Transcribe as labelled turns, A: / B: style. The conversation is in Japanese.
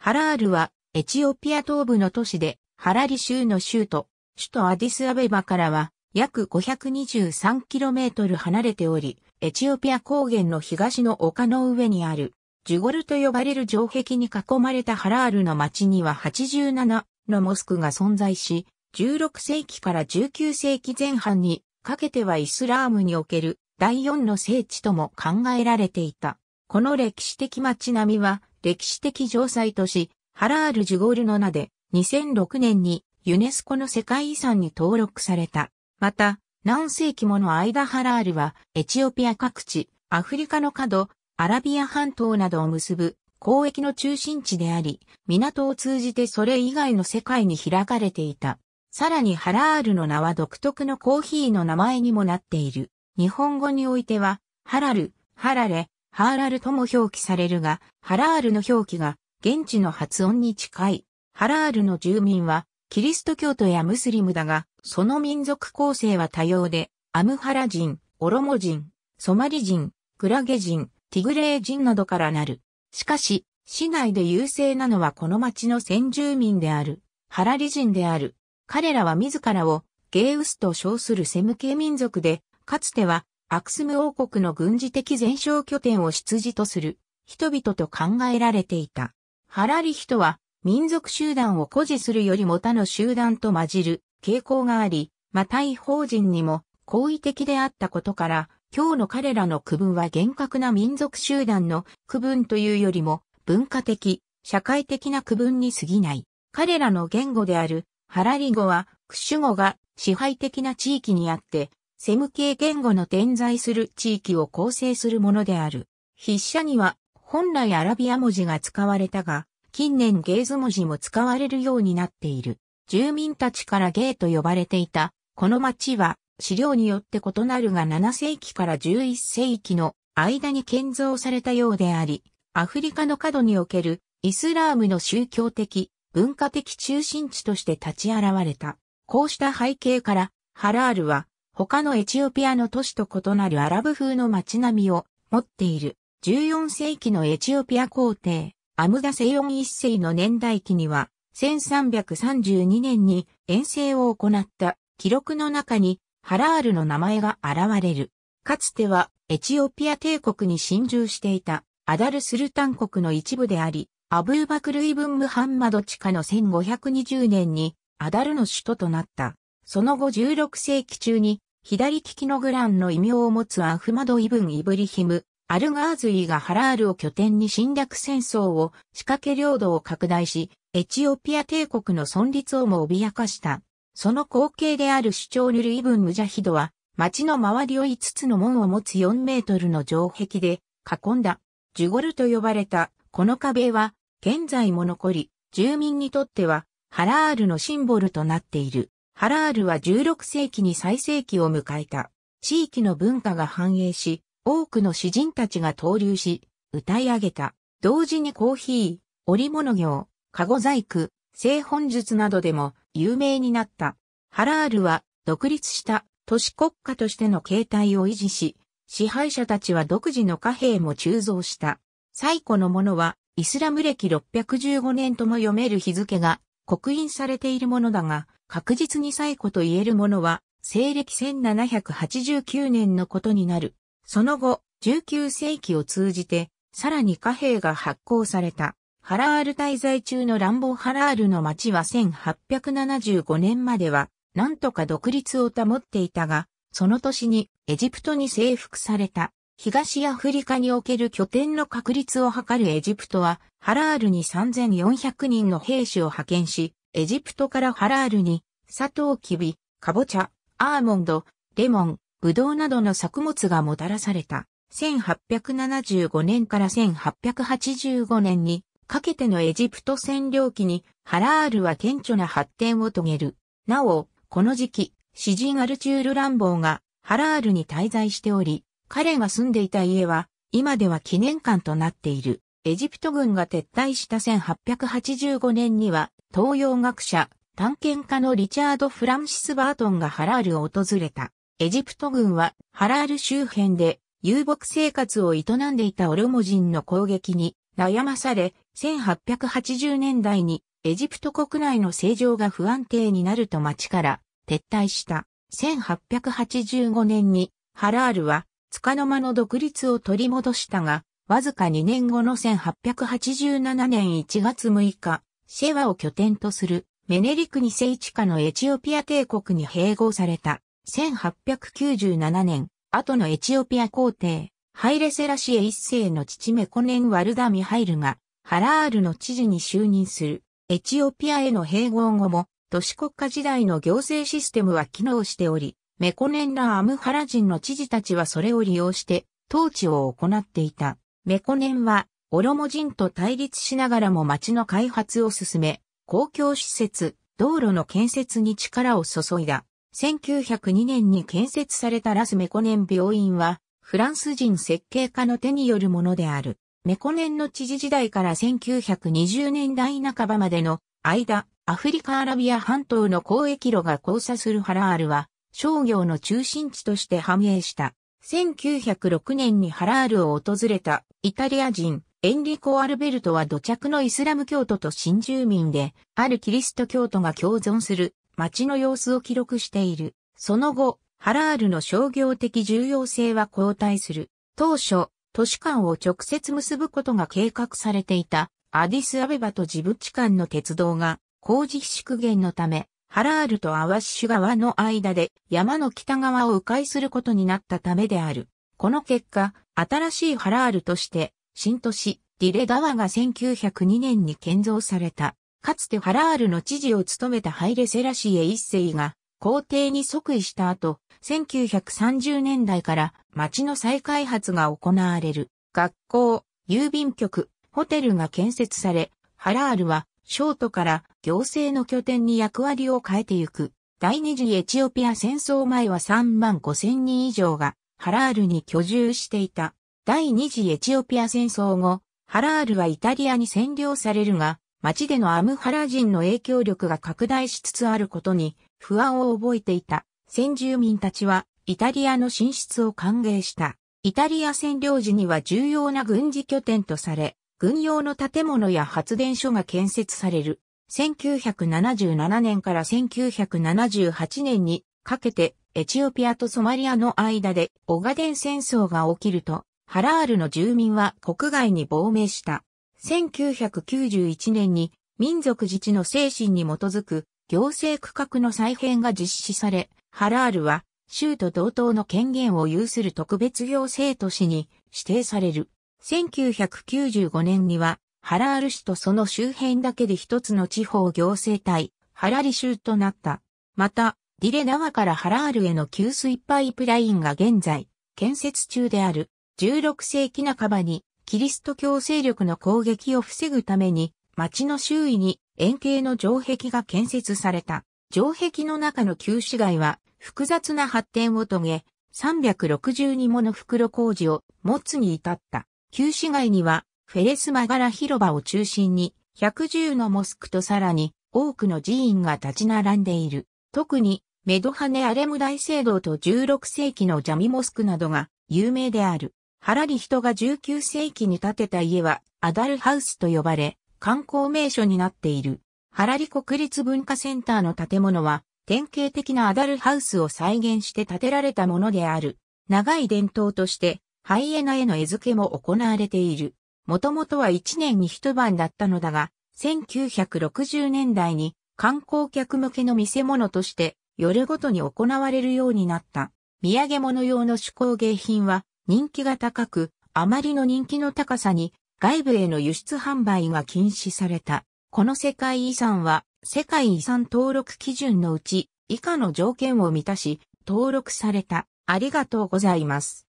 A: ハラールは、エチオピア東部の都市で、ハラリ州の州都、首都アディスアベバからは、約 523km 離れており、エチオピア高原の東の丘の上にある、ジュゴルと呼ばれる城壁に囲まれたハラールの町には87のモスクが存在し、16世紀から19世紀前半にかけてはイスラームにおける第4の聖地とも考えられていた。この歴史的街並みは歴史的城塞都市、ハラール・ジュゴールの名で、2006年にユネスコの世界遺産に登録された。また、何世紀もの間ハラールは、エチオピア各地、アフリカの角、アラビア半島などを結ぶ交易の中心地であり、港を通じてそれ以外の世界に開かれていた。さらにハラールの名は独特のコーヒーの名前にもなっている。日本語においては、ハラル、ハラレ、ハーラルとも表記されるが、ハラールの表記が現地の発音に近い。ハラールの住民はキリスト教徒やムスリムだが、その民族構成は多様で、アムハラ人、オロモ人、ソマリ人、クラゲ人、ティグレー人などからなる。しかし、市内で優勢なのはこの町の先住民である、ハラリ人である。彼らは自らをゲーウスと称するセム系民族で、かつてはアクスム王国の軍事的前哨拠点を出自とする人々と考えられていた。ハラリヒトは民族集団を誇示するよりも他の集団と混じる傾向があり、また異邦人にも好意的であったことから、今日の彼らの区分は厳格な民族集団の区分というよりも文化的、社会的な区分に過ぎない。彼らの言語であるハラリ語はクシュ語が支配的な地域にあってセム系言語の点在する地域を構成するものである。筆者には本来アラビア文字が使われたが、近年ゲーズ文字も使われるようになっている。住民たちからゲーと呼ばれていた。この町は資料によって異なるが7世紀から11世紀の間に建造されたようであり、アフリカの角におけるイスラームの宗教的、文化的中心地として立ち現れた。こうした背景から、ハラールは他のエチオピアの都市と異なるアラブ風の街並みを持っている。14世紀のエチオピア皇帝、アムダセヨン一世の年代記には、1332年に遠征を行った記録の中にハラールの名前が現れる。かつてはエチオピア帝国に侵入していたアダルスルタン国の一部であり、アブーバクルイブン・ムハンマド地下の1520年にアダルの首都となった。その後16世紀中に左利きのグランの異名を持つアフマド・イブン・イブリヒム、アルガーズイがハラールを拠点に侵略戦争を仕掛け領土を拡大し、エチオピア帝国の存立をも脅かした。その後継である主張ヌルイブン・ムジャヒドは、町の周りを5つの門を持つ4メートルの城壁で囲んだ。ジュゴルと呼ばれたこの壁は現在も残り、住民にとってはハラールのシンボルとなっている。ハラールは16世紀に最盛期を迎えた。地域の文化が繁栄し、多くの詩人たちが登竜し、歌い上げた。同時にコーヒー、織物業、カゴ細工、製本術などでも有名になった。ハラールは独立した都市国家としての形態を維持し、支配者たちは独自の貨幣も鋳造した。最古のものはイスラム歴615年とも読める日付が刻印されているものだが、確実に最古と言えるものは、西暦1789年のことになる。その後、19世紀を通じて、さらに貨幣が発行された。ハラール滞在中の乱暴ハラールの町は1875年までは、なんとか独立を保っていたが、その年にエジプトに征服された。東アフリカにおける拠点の確立を図るエジプトは、ハラールに3400人の兵士を派遣し、エジプトからハラールに、サトウキビ、カボチャ、アーモンド、レモン、ブドウなどの作物がもたらされた。1875年から1885年にかけてのエジプト占領期にハラールは顕著な発展を遂げる。なお、この時期、詩人アルチュール・ランボーがハラールに滞在しており、彼が住んでいた家は、今では記念館となっている。エジプト軍が撤退した1885年には、東洋学者、探検家のリチャード・フランシス・バートンがハラールを訪れた。エジプト軍は、ハラール周辺で、遊牧生活を営んでいたオロモ人の攻撃に悩まされ、1880年代にエジプト国内の政情が不安定になると町から撤退した。1885年にハラールは束の間の独立を取り戻したが、わずか2年後の1887年1月6日、シェワを拠点とするメネリク二世地下のエチオピア帝国に併合された。1897年、後のエチオピア皇帝、ハイレセラシエ一世の父メコネン・ワルダ・ミハイルが、ハラールの知事に就任する。エチオピアへの併合後も、都市国家時代の行政システムは機能しており、メコネンラ・アムハラ人の知事たちはそれを利用して統治を行っていた。メコネンは、オロモ人と対立しながらも町の開発を進め、公共施設、道路の建設に力を注いだ。1902年に建設されたラスメコネン病院は、フランス人設計家の手によるものである。メコネンの知事時代から1920年代半ばまでの間、アフリカアラビア半島の交易路が交差するハラールは、商業の中心地として繁栄した。1906年にハラールを訪れたイタリア人エンリコ・アルベルトは土着のイスラム教徒と新住民で、あるキリスト教徒が共存する街の様子を記録している。その後、ハラールの商業的重要性は後退する。当初、都市間を直接結ぶことが計画されていたアディスアベバとジブチ間の鉄道が工事費縮減のためハラールとアワッシュ川の間で山の北側を迂回することになったためである。この結果、新しいハラールとして、新都市、ディレダワが1902年に建造された。かつてハラールの知事を務めたハイレセラシエ一世が、皇帝に即位した後、1930年代から町の再開発が行われる。学校、郵便局、ホテルが建設され、ハラールはショートから行政の拠点に役割を変えてゆく。第二次エチオピア戦争前は3万5千人以上がハラールに居住していた。第二次エチオピア戦争後、ハラールはイタリアに占領されるが、町でのアムハラ人の影響力が拡大しつつあることに不安を覚えていた。先住民たちはイタリアの進出を歓迎した。イタリア占領時には重要な軍事拠点とされ、軍用の建物や発電所が建設される。1977年から1978年にかけてエチオピアとソマリアの間でオガデン戦争が起きると、ハラールの住民は国外に亡命した。1991年に民族自治の精神に基づく行政区画の再編が実施され、ハラールは州と同等の権限を有する特別行政都市に指定される。1995年には、ハラール市とその周辺だけで一つの地方行政体、ハラリ州となった。また、ディレ縄からハラールへの給水パイプラインが現在、建設中である。16世紀半ばに、キリスト教勢力の攻撃を防ぐために、町の周囲に円形の城壁が建設された。城壁の中の旧市街は複雑な発展を遂げ、362もの袋工事を持つに至った。旧市街には、フェレスマガラ広場を中心に、110のモスクとさらに多くの寺院が立ち並んでいる。特に、メドハネ・アレム大聖堂と16世紀のジャミモスクなどが有名である。ハラリ人が19世紀に建てた家はアダルハウスと呼ばれ、観光名所になっている。ハラリ国立文化センターの建物は、典型的なアダルハウスを再現して建てられたものである。長い伝統として、ハイエナへの餌付けも行われている。もともとは1年に一晩だったのだが、1960年代に観光客向けの見せ物として夜ごとに行われるようになった。土産物用の手工芸品は人気が高く、あまりの人気の高さに外部への輸出販売が禁止された。この世界遺産は世界遺産登録基準のうち以下の条件を満たし登録された。ありがとうございます。